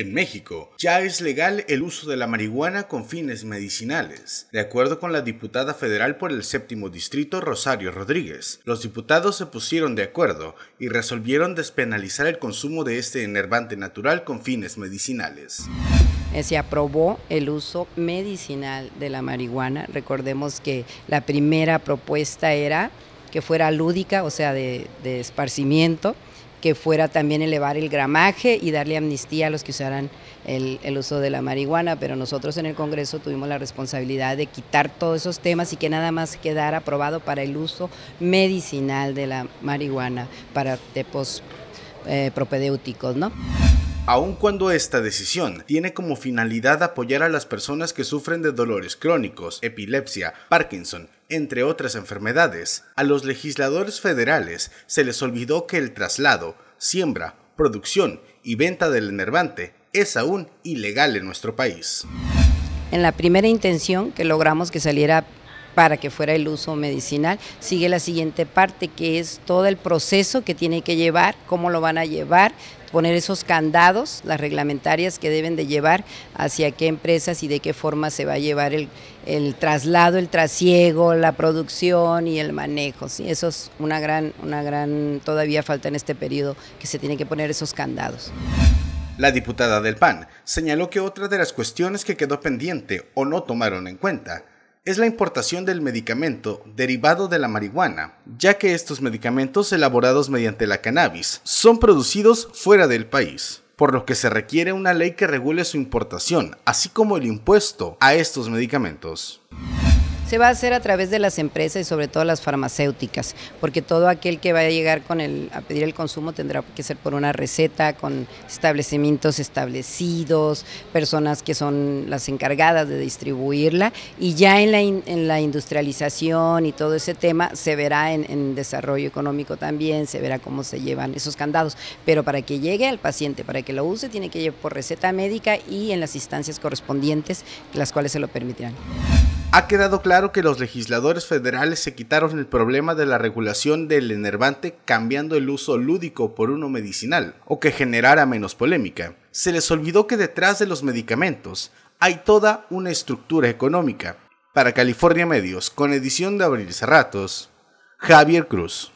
En México ya es legal el uso de la marihuana con fines medicinales. De acuerdo con la diputada federal por el séptimo distrito, Rosario Rodríguez, los diputados se pusieron de acuerdo y resolvieron despenalizar el consumo de este enervante natural con fines medicinales eh, se aprobó el uso medicinal de la marihuana. Recordemos que la primera propuesta era que fuera lúdica, o sea, de, de esparcimiento, que fuera también elevar el gramaje y darle amnistía a los que usaran el, uso de la marihuana, pero nosotros en el Congreso tuvimos la responsabilidad de quitar todos esos temas y que nada más quedara aprobado para el uso medicinal de la marihuana para tipos eh, propedéuticos, ¿no? Aun cuando esta decisión tiene como finalidad apoyar a las personas que sufren de dolores crónicos, epilepsia, Parkinson, entre otras enfermedades, a los legisladores federales se les olvidó que el traslado, siembra, producción y venta del enervante es aún ilegal en nuestro país. En la primera intención que logramos que saliera para que fuera el uso medicinal. Sigue la siguiente parte que es todo el proceso que tiene que llevar, cómo lo van a llevar, poner esos candados, las reglamentarias que deben de llevar, hacia qué empresas y de qué forma se va a llevar el, traslado, el trasiego, la producción y el manejo. ¿sí? Eso es una gran, una gran, todavía falta en este periodo que se tienen que poner esos candados. La diputada del PAN señaló que otra de las cuestiones que quedó pendiente o no tomaron en cuenta es la importación del medicamento derivado de la marihuana, ya que estos medicamentos elaborados mediante la cannabis son producidos fuera del país por lo que se requiere una ley que regule su importación, así como el impuesto a estos medicamentos. Se va a hacer a través de las empresas y sobre todo las farmacéuticas, porque todo aquel que vaya a llegar con el, a pedir el consumo tendrá que ser por una receta, con establecimientos establecidos, personas que son las encargadas de distribuirla y ya en la, la industrialización y todo ese tema se verá en, en desarrollo económico también, se verá cómo se llevan esos candados, pero para que llegue al paciente, para que lo use, tiene que ir por receta médica y en las instancias correspondientes, las cuales se lo permitirán. Ha quedado claro que los legisladores federales se quitaron el problema de la regulación del enervante cambiando el uso lúdico por uno medicinal, o que generara menos polémica. Se les olvidó que detrás de los medicamentos hay toda una estructura económica. Para California Medios, con edición de Abril Cerratos, Javier Cruz.